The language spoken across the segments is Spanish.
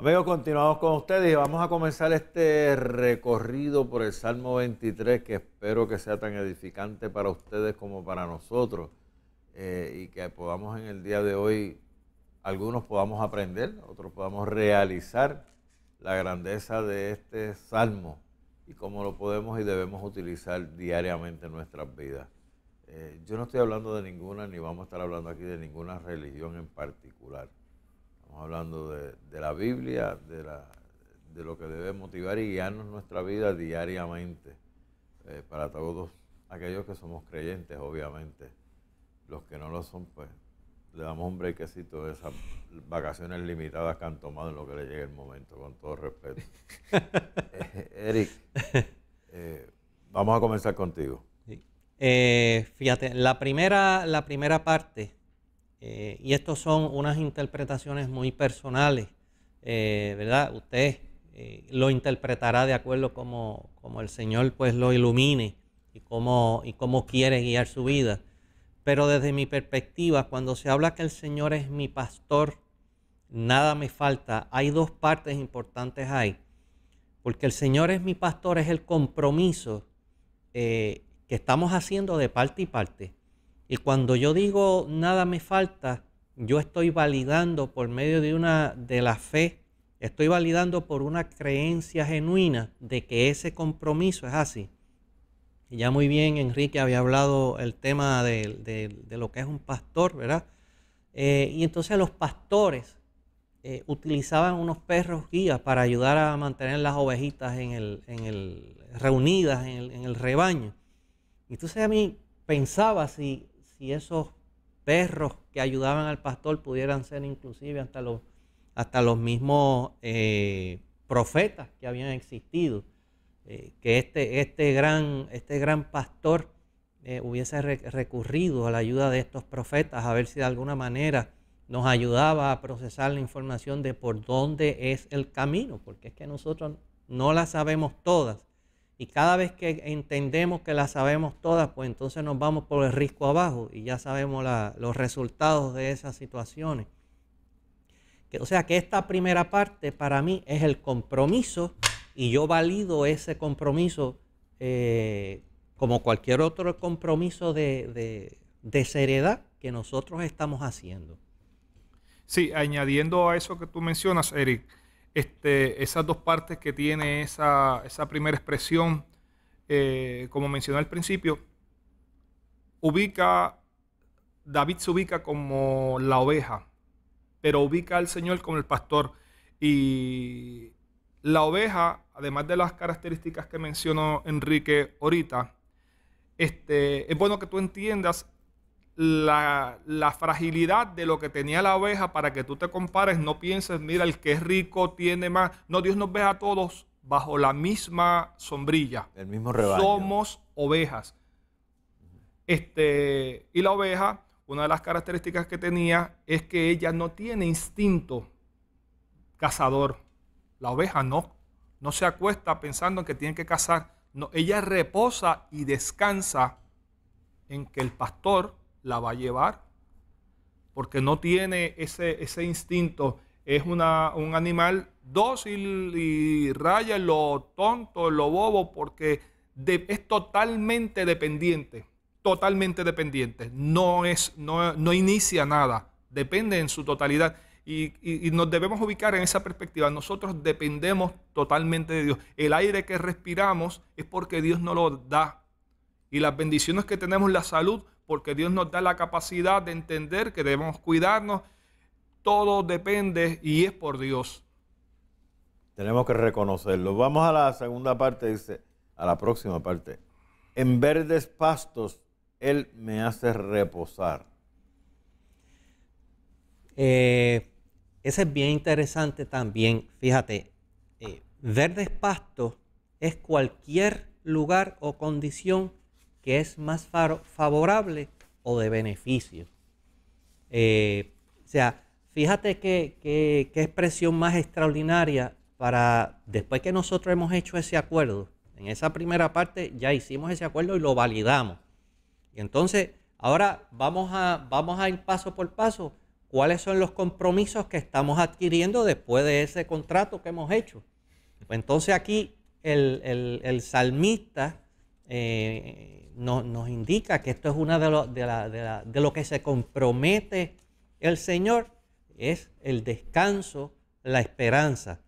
Amigos, continuamos con ustedes y vamos a comenzar este recorrido por el Salmo 23 que espero que sea tan edificante para ustedes como para nosotros eh, y que podamos en el día de hoy, algunos podamos aprender, otros podamos realizar la grandeza de este Salmo y cómo lo podemos y debemos utilizar diariamente en nuestras vidas. Eh, yo no estoy hablando de ninguna, ni vamos a estar hablando aquí de ninguna religión en particular Estamos hablando de, la Biblia, de, la, de, lo que debe motivar y guiarnos nuestra vida diariamente, eh, para todos aquellos que somos creyentes, obviamente. Los que no lo son, pues le damos un brequecito de esas vacaciones limitadas que han tomado en lo que le llegue el momento, con todo respeto. Eh, Eric, eh, vamos a comenzar contigo. fíjate, la primera, la primera parte eh, y estos son unas interpretaciones muy personales, eh, ¿verdad? Usted eh, lo interpretará de acuerdo como, el Señor pues lo ilumine y cómo, y quiere guiar su vida. Pero desde mi perspectiva, cuando se habla que el Señor es mi pastor, nada me falta. Hay dos partes importantes ahí. Porque el Señor es mi pastor, es el compromiso que estamos haciendo de parte y parte. Y cuando yo digo nada me falta, yo estoy validando por medio de una de la fe, estoy validando por una creencia genuina de que ese compromiso es así. ya muy bien Enrique había hablado el tema de, lo que es un pastor, ¿verdad? Eh, y entonces los pastores eh, utilizaban unos perros guías para ayudar a mantener las ovejitas en el, reunidas en el, rebaño. Y rebaño. Entonces a mí pensaba si si esos perros que ayudaban al pastor pudieran ser inclusive hasta los, hasta los mismos eh, profetas que habían existido, eh, que este, este, gran, este gran pastor eh, hubiese recurrido a la ayuda de estos profetas a ver si de alguna manera nos ayudaba a procesar la información de por dónde es el camino, porque es que nosotros no la sabemos todas y cada vez que entendemos que las sabemos todas, pues entonces nos vamos por el risco abajo y ya sabemos los resultados de esas situaciones. O sea que esta primera parte para mí es el compromiso y yo valido ese compromiso eh, como cualquier otro compromiso de, de seriedad que nosotros estamos haciendo. Sí, añadiendo a eso que tú mencionas, Eric, este, esas dos partes que tiene esa, primera expresión, eh, como mencioné al principio, ubica, David se ubica como la oveja, pero ubica al Señor como el pastor. Y la oveja, además de las características que mencionó Enrique ahorita, este, es bueno que tú entiendas la, fragilidad de lo que tenía la oveja para que tú te compares, no pienses, mira, el que es rico tiene más. No, Dios nos ve a todos bajo la misma sombrilla. El mismo rebaño. Somos ovejas. Este, y la oveja, una de las características que tenía es que ella no tiene instinto cazador. La oveja no, no se acuesta pensando en que tiene que cazar. No, ella reposa y descansa en que el pastor la va a llevar, porque no tiene ese, ese instinto. Es un animal dócil y raya lo tonto, lo bobo, porque es totalmente dependiente, totalmente dependiente. No, es, no, inicia nada, depende en su totalidad. Y, y, nos debemos ubicar en esa perspectiva. Nosotros dependemos totalmente de Dios. El aire que respiramos es porque Dios nos lo da. Y las bendiciones que tenemos, la salud, porque Dios nos da la capacidad de entender que debemos cuidarnos. Todo depende y es por Dios. Tenemos que reconocerlo. Vamos a la segunda parte, dice, a la próxima parte. En verdes pastos Él me hace reposar. Eh, ese es bien interesante también. Fíjate, eh, verdes pastos es cualquier lugar o condición que es más favorable o de beneficio. Eh, o sea, fíjate qué expresión más extraordinaria para después que nosotros hemos hecho ese acuerdo. En esa primera parte ya hicimos ese acuerdo y lo validamos. Y entonces, ahora vamos a, vamos a ir paso por paso cuáles son los compromisos que estamos adquiriendo después de ese contrato que hemos hecho. Pues entonces aquí el, el, salmista eh, nos indica que esto es una de lo, de, la, de, lo que se compromete el Señor, es el descanso, la esperanza.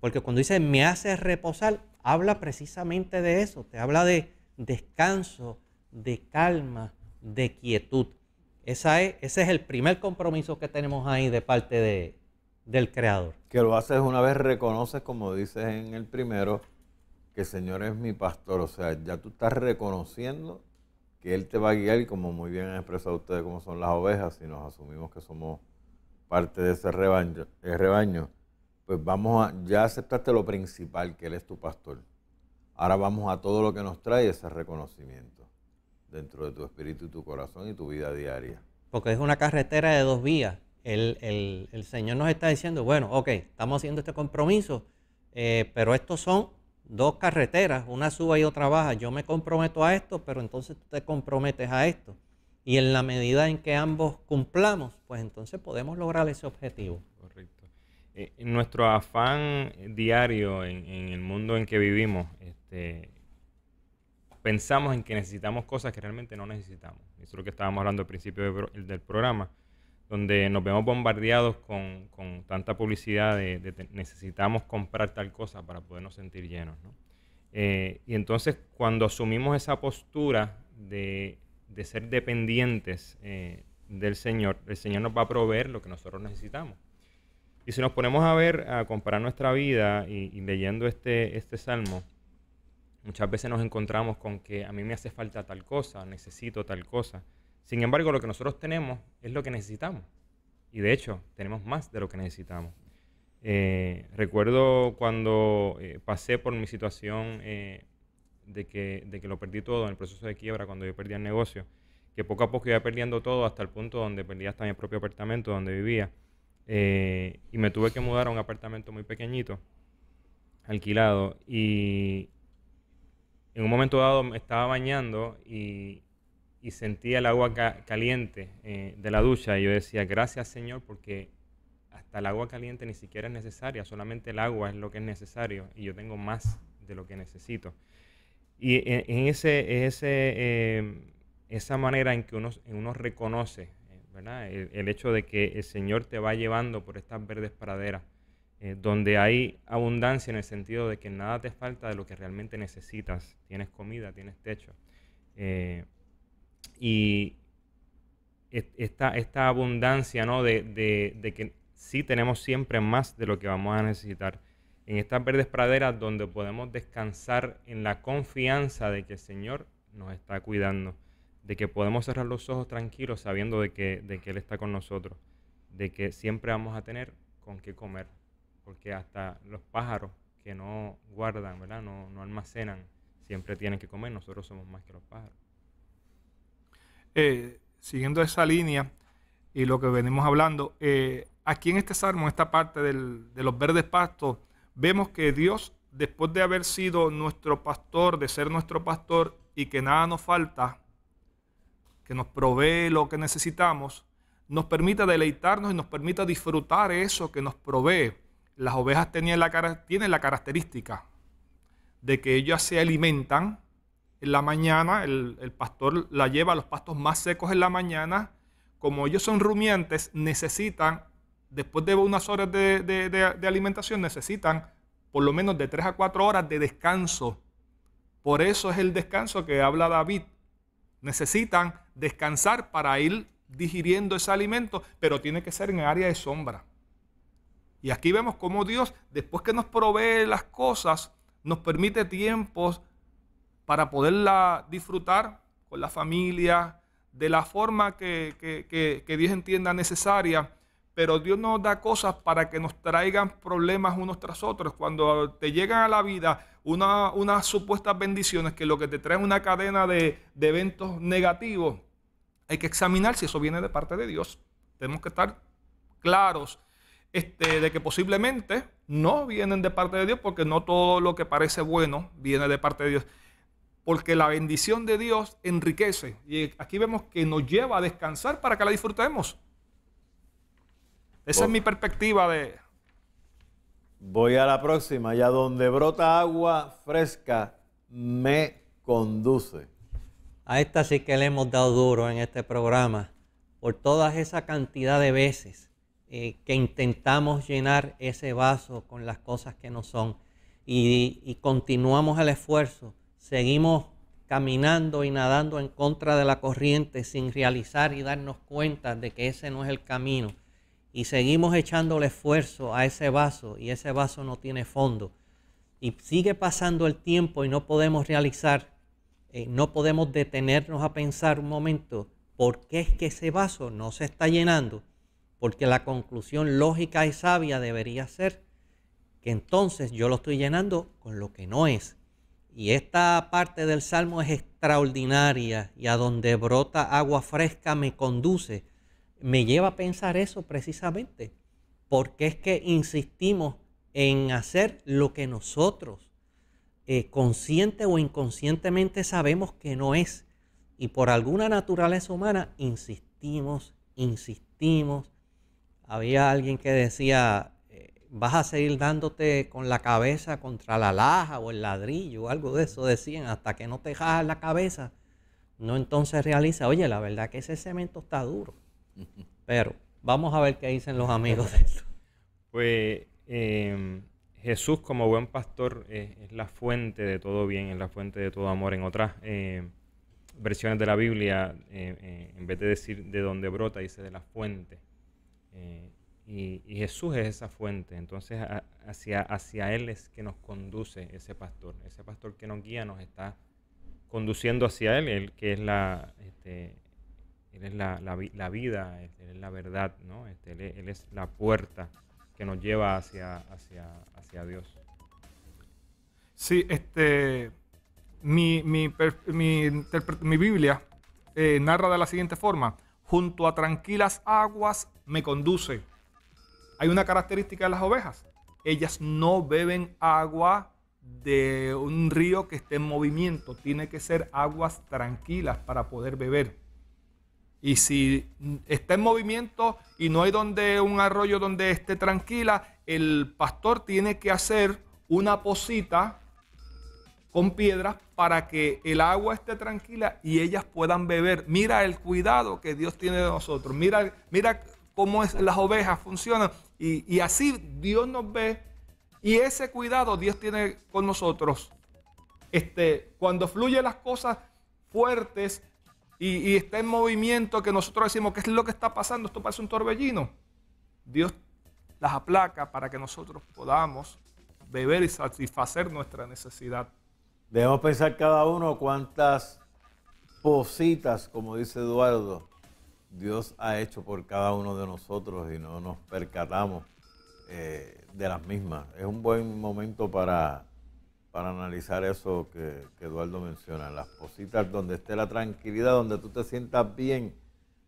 Porque cuando dice me hace reposar, habla precisamente de eso, te habla de descanso, de calma, de quietud. Esa ese es el primer compromiso que tenemos ahí de parte de, del Creador. Que lo haces una vez reconoces, como dices en el primero, que el Señor es mi pastor. O sea, ya tú estás reconociendo que Él te va a guiar y como muy bien han expresado ustedes cómo son las ovejas, si nos asumimos que somos parte de ese rebaño, pues vamos a, ya aceptaste lo principal, que Él es tu pastor. Ahora vamos a todo lo que nos trae ese reconocimiento dentro de tu espíritu y tu corazón y tu vida diaria. Porque es una carretera de dos vías. El, Señor nos está diciendo, bueno, ok, estamos haciendo este compromiso, eh, pero estos son dos carreteras, una suba y otra baja. Yo me comprometo a esto, pero entonces tú te comprometes a esto. Y en la medida en que ambos cumplamos, pues entonces podemos lograr ese objetivo. Correcto. Eh, en nuestro afán diario en, el mundo en que vivimos, este, pensamos en que necesitamos cosas que realmente no necesitamos. Eso es lo que estábamos hablando al principio del programa donde nos vemos bombardeados con, tanta publicidad de, necesitamos comprar tal cosa para podernos sentir llenos. Eh, y entonces cuando asumimos esa postura de, ser dependientes eh, del Señor, el Señor nos va a proveer lo que nosotros necesitamos. Y si nos ponemos a ver, a comparar nuestra vida y, leyendo este, este salmo, muchas veces nos encontramos con que a mí me hace falta tal cosa, necesito tal cosa. Sin embargo, lo que nosotros tenemos es lo que necesitamos. Y de hecho, tenemos más de lo que necesitamos. Eh, recuerdo cuando eh, pasé por mi situación eh, de, que, de, que, lo perdí todo en el proceso de quiebra, cuando yo perdí el negocio, que poco a poco iba perdiendo todo hasta el punto donde perdí hasta mi propio apartamento donde vivía. y me tuve que mudar a un apartamento muy pequeñito, alquilado. Y en un momento dado me estaba bañando y y sentía el agua caliente eh, de la ducha y yo decía, gracias Señor, porque hasta el agua caliente ni siquiera es necesaria, solamente el agua es lo que es necesario y yo tengo más de lo que necesito. Y e-, en, ese, em, esa manera en que uno, reconoce eh, ¿verdad? El, hecho de que el Señor te va llevando por estas verdes praderas, eh, donde hay abundancia en el sentido de que nada te falta de lo que realmente necesitas. Tienes comida, tienes techo. Y esta, esta abundancia ¿no? de, que sí tenemos siempre más de lo que vamos a necesitar. En estas verdes praderas donde podemos descansar en la confianza de que el Señor nos está cuidando, de que podemos cerrar los ojos tranquilos sabiendo de que, de que Él está con nosotros, de que siempre vamos a tener con qué comer, porque hasta los pájaros que no guardan, ¿verdad? No, no almacenan, siempre tienen que comer, nosotros somos más que los pájaros. Eh, siguiendo esa línea y lo que venimos hablando, eh, aquí en este salmo, en esta parte de los verdes pastos, vemos que Dios, después de haber sido nuestro pastor, de ser nuestro pastor y que nada nos falta, que nos provee lo que necesitamos, nos permita deleitarnos y nos permita disfrutar eso que nos provee. Las ovejas la, tienen la característica de que ellas se alimentan en la mañana, el, pastor la lleva a los pastos más secos en la mañana. Como ellos son rumiantes, necesitan, después de unas horas de, alimentación, necesitan por lo menos de 3 a 4 horas de descanso. Por eso es el descanso que habla David. Necesitan descansar para ir digiriendo ese alimento, pero tiene que ser en área de sombra. Y aquí vemos cómo Dios, después que nos provee las cosas, nos permite tiempos para poderla disfrutar con la familia, de la forma que, Dios entienda necesaria pero Dios nos da cosas para que nos traigan problemas unos tras otros. Cuando te llegan a la vida una, unas supuestas bendiciones que lo que te traen una cadena de, eventos negativos, hay que examinar si eso viene de parte de Dios. Tenemos que estar claros este, de que posiblemente no vienen de parte de Dios porque no todo lo que parece bueno viene de parte de Dios porque la bendición de Dios enriquece. Y aquí vemos que nos lleva a descansar para que la disfrutemos. Esa es mi perspectiva de... Voy a la próxima, ya donde brota agua fresca me conduce. A esta sí que le hemos dado duro en este programa por todas esa cantidad de veces eh, que intentamos llenar ese vaso con las cosas que no son y continuamos el esfuerzo seguimos caminando y nadando en contra de la corriente sin realizar y darnos cuenta de que ese no es el camino. Y seguimos echándole esfuerzo a ese vaso y ese vaso no tiene fondo. Y sigue pasando el tiempo y no podemos realizar, eh, no podemos detenernos a pensar un momento por qué es que ese vaso no se está llenando. Porque la conclusión lógica y sabia debería ser que entonces yo lo estoy llenando con lo que no es. Y esta parte del Salmo es extraordinaria y a donde brota agua fresca me conduce. Me lleva a pensar eso precisamente, porque es que insistimos en hacer lo que nosotros, eh, consciente o inconscientemente, sabemos que no es. Y por alguna naturaleza humana, insistimos, insistimos. Había alguien que decía, vas a seguir dándote con la cabeza contra la laja o el ladrillo o algo de eso, decían, hasta que no te jajas la cabeza, no entonces realiza, oye, la verdad que ese cemento está duro. Pero vamos a ver qué dicen los amigos de esto. Pues em, Jesús como buen pastor es la fuente de todo bien, es la fuente de todo amor. En otras em, versiones de la Biblia, eh, eh, en vez de decir de dónde brota, dice de la fuente. Eh, y, Jesús es esa fuente. Entonces hacia, hacia Él es que nos conduce ese pastor. Ese pastor que nos guía nos está conduciendo hacia Él, Él que es la, este, él es la, vida, este, Él es la verdad, ¿no? Este, él, es la puerta que nos lleva hacia, hacia, hacia Dios. Sí, este, mi, Biblia eh, narra de la siguiente forma, junto a tranquilas aguas me conduce hay una característica de las ovejas. Ellas no beben agua de un río que esté en movimiento. Tiene que ser aguas tranquilas para poder beber. Y si está en movimiento y no hay donde un arroyo donde esté tranquila, el pastor tiene que hacer una posita con piedras para que el agua esté tranquila y ellas puedan beber. Mira el cuidado que Dios tiene de nosotros. Mira, mira cómo es, las ovejas funcionan. Y, así Dios nos ve y ese cuidado Dios tiene con nosotros. Este, cuando fluyen las cosas fuertes y, y, está en movimiento, que nosotros decimos, ¿qué es lo que está pasando? Esto parece un torbellino. Dios las aplaca para que nosotros podamos beber y satisfacer nuestra necesidad. Debemos pensar cada uno cuántas pocitas, como dice Eduardo, Dios ha hecho por cada uno de nosotros y no nos percatamos eh, de las mismas. Es un buen momento para, analizar eso que, que, Eduardo menciona, las cositas donde esté la tranquilidad, donde tú te sientas bien,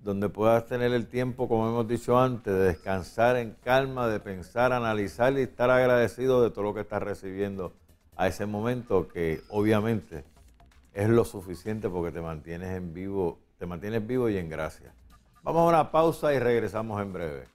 donde puedas tener el tiempo, como hemos dicho antes, de descansar en calma, de pensar, analizar y estar agradecido de todo lo que estás recibiendo a ese momento que obviamente es lo suficiente porque te mantienes en vivo, te mantienes vivo y en gracia. Vamos a una pausa y regresamos en breve.